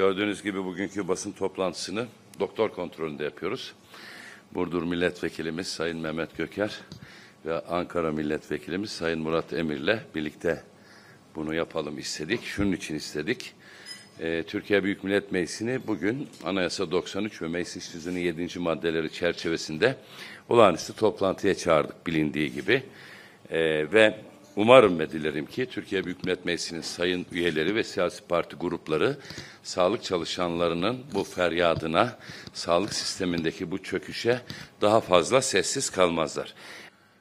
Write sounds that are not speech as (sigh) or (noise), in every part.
Gördüğünüz gibi bugünkü basın toplantısını doktor kontrolünde yapıyoruz. Burdur Milletvekilimiz Sayın Mehmet Göker ve Ankara Milletvekilimiz Sayın Murat Emir'le birlikte bunu yapalım istedik. Şunun için istedik. Ee, Türkiye Büyük Millet Meclisi'ni bugün Anayasa 93 ve Meclis Düzeni 7. maddeleri çerçevesinde olağanüstü toplantıya çağırdık bilindiği gibi. Ee, ve Umarım ve dilerim ki Türkiye Büyük Millet Meclisi'nin sayın üyeleri ve siyasi parti grupları sağlık çalışanlarının bu feryadına, sağlık sistemindeki bu çöküşe daha fazla sessiz kalmazlar.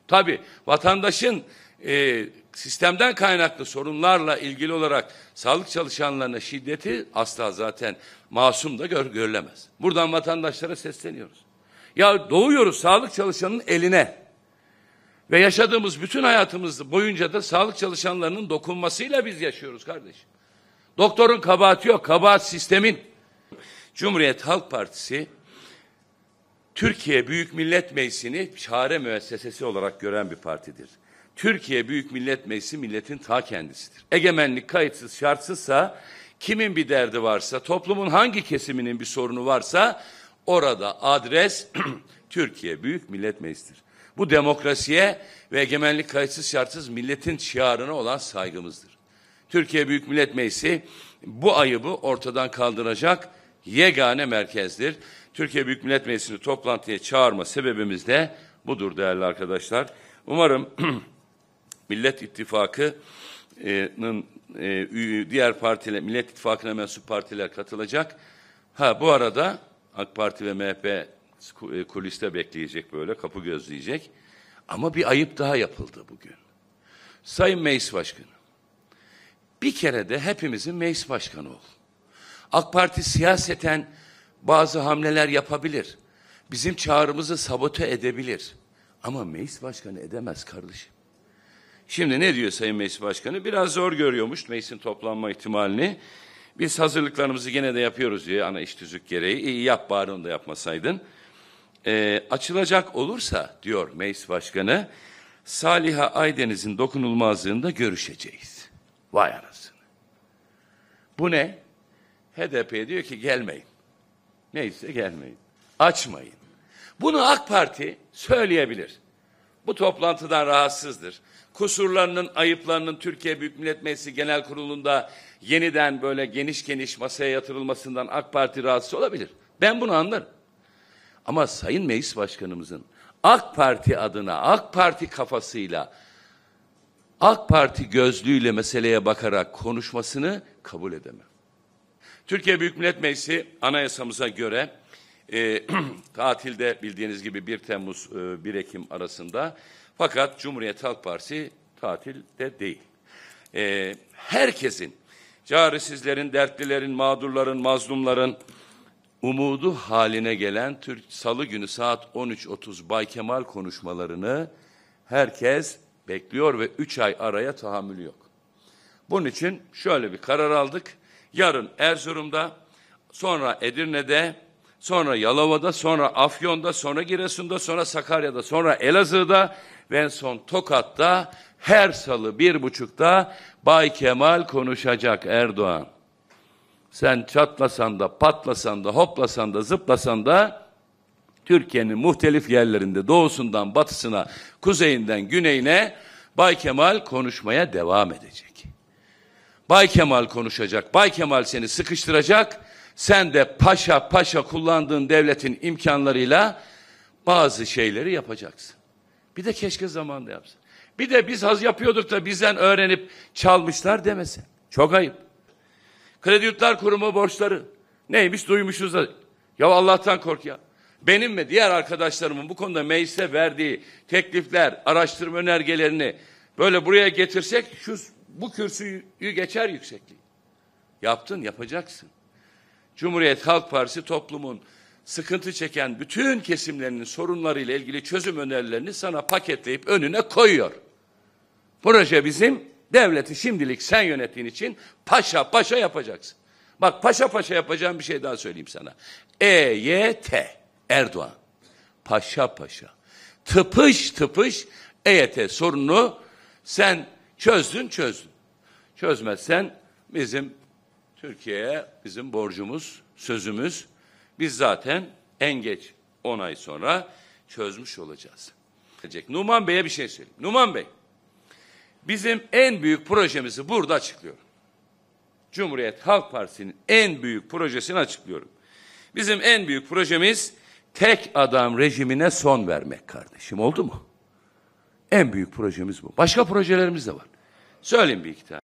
Tabii vatandaşın e, sistemden kaynaklı sorunlarla ilgili olarak sağlık çalışanlarına şiddeti asla zaten masum da gör, görülemez. Buradan vatandaşlara sesleniyoruz. Ya doğuyoruz sağlık çalışanının eline. Ve yaşadığımız bütün hayatımız boyunca da sağlık çalışanlarının dokunmasıyla biz yaşıyoruz kardeşim. Doktorun kabahati yok, kabahat sistemin. Cumhuriyet Halk Partisi Türkiye Büyük Millet Meclisi'ni çare müessesesi olarak gören bir partidir. Türkiye Büyük Millet Meclisi milletin ta kendisidir. Egemenlik kayıtsız şartsızsa kimin bir derdi varsa, toplumun hangi kesiminin bir sorunu varsa Orada adres (clears throat) Türkiye Büyük Millet Meclisi'dir. Bu demokrasiye ve egemenlik kayıtsız şartsız milletin şiarına olan saygımızdır. Türkiye Büyük Millet Meclisi bu ayıbı ortadan kaldıracak yegane merkezdir. Türkiye Büyük Millet Meclisi'ni toplantıya çağırma sebebimiz de budur değerli arkadaşlar. Umarım (clears throat) Millet İttifakı'nın e, e diğer partiler, Millet İttifakı'na mensup partiler katılacak. Ha bu arada AK Parti ve MHP e, kuliste bekleyecek böyle, kapı gözleyecek. Ama bir ayıp daha yapıldı bugün. Sayın Meclis Başkanı, bir kere de hepimizin meclis başkanı ol. AK Parti siyaseten bazı hamleler yapabilir. Bizim çağrımızı sabote edebilir. Ama meclis başkanı edemez kardeşim. Şimdi ne diyor Sayın Meclis Başkanı? Biraz zor görüyormuş meclisin toplanma ihtimalini. Biz hazırlıklarımızı gene de yapıyoruz diye ana iş tüzük gereği. İyi yap bari onu da yapmasaydın. E, açılacak olursa diyor meclis başkanı Saliha Aydeniz'in dokunulmazlığında görüşeceğiz. Vay anasını. Bu ne? HDP diyor ki gelmeyin. Neyse gelmeyin. Açmayın. Bunu AK Parti söyleyebilir bu toplantıdan rahatsızdır. Kusurlarının, ayıplarının Türkiye Büyük Millet Meclisi Genel Kurulu'nda yeniden böyle geniş geniş masaya yatırılmasından AK Parti rahatsız olabilir. Ben bunu anlarım. Ama Sayın Meclis Başkanımızın AK Parti adına, AK Parti kafasıyla, AK Parti gözlüğüyle meseleye bakarak konuşmasını kabul edemem. Türkiye Büyük Millet Meclisi anayasamıza göre e, ee, tatilde (clears throat) bildiğiniz gibi 1 Temmuz e, Ekim arasında. Fakat Cumhuriyet Halk Partisi tatilde değil. E, herkesin, carisizlerin, dertlilerin, mağdurların, mazlumların umudu haline gelen Türk Salı günü saat 13.30 Bay Kemal konuşmalarını herkes bekliyor ve üç ay araya tahammülü yok. Bunun için şöyle bir karar aldık. Yarın Erzurum'da, sonra Edirne'de, sonra Yalova'da, sonra Afyon'da, sonra Giresun'da, sonra Sakarya'da, sonra Elazığ'da ve en son Tokat'ta her salı bir buçukta Bay Kemal konuşacak Erdoğan. Sen çatlasan da, patlasan da, hoplasan da, zıplasan da Türkiye'nin muhtelif yerlerinde doğusundan batısına, kuzeyinden güneyine Bay Kemal konuşmaya devam edecek. Bay Kemal konuşacak. Bay Kemal seni sıkıştıracak sen de paşa paşa kullandığın devletin imkanlarıyla bazı şeyleri yapacaksın. Bir de keşke zamanında yapsın. Bir de biz haz yapıyorduk da bizden öğrenip çalmışlar demesin. Çok ayıp. Kredi Yurtlar Kurumu borçları. Neymiş duymuşuz da. Ya Allah'tan kork ya. Benim mi diğer arkadaşlarımın bu konuda meclise verdiği teklifler, araştırma önergelerini böyle buraya getirsek şu bu kürsüyü geçer yüksekliği. Yaptın, yapacaksın. Cumhuriyet Halk Partisi toplumun sıkıntı çeken bütün kesimlerinin sorunlarıyla ilgili çözüm önerilerini sana paketleyip önüne koyuyor. Proje bizim, devleti şimdilik sen yönettiğin için paşa paşa yapacaksın. Bak paşa paşa yapacağım bir şey daha söyleyeyim sana. EYT Erdoğan. Paşa paşa. Tıpış tıpış EYT sorununu sen çözdün çözdün. Çözmezsen bizim Türkiye'ye bizim borcumuz, sözümüz. Biz zaten en geç 10 ay sonra çözmüş olacağız. Numan Bey'e bir şey söyleyeyim. Numan Bey, bizim en büyük projemizi burada açıklıyorum. Cumhuriyet Halk Partisi'nin en büyük projesini açıklıyorum. Bizim en büyük projemiz tek adam rejimine son vermek kardeşim oldu mu? En büyük projemiz bu. Başka projelerimiz de var. Söyleyin bir iki tane.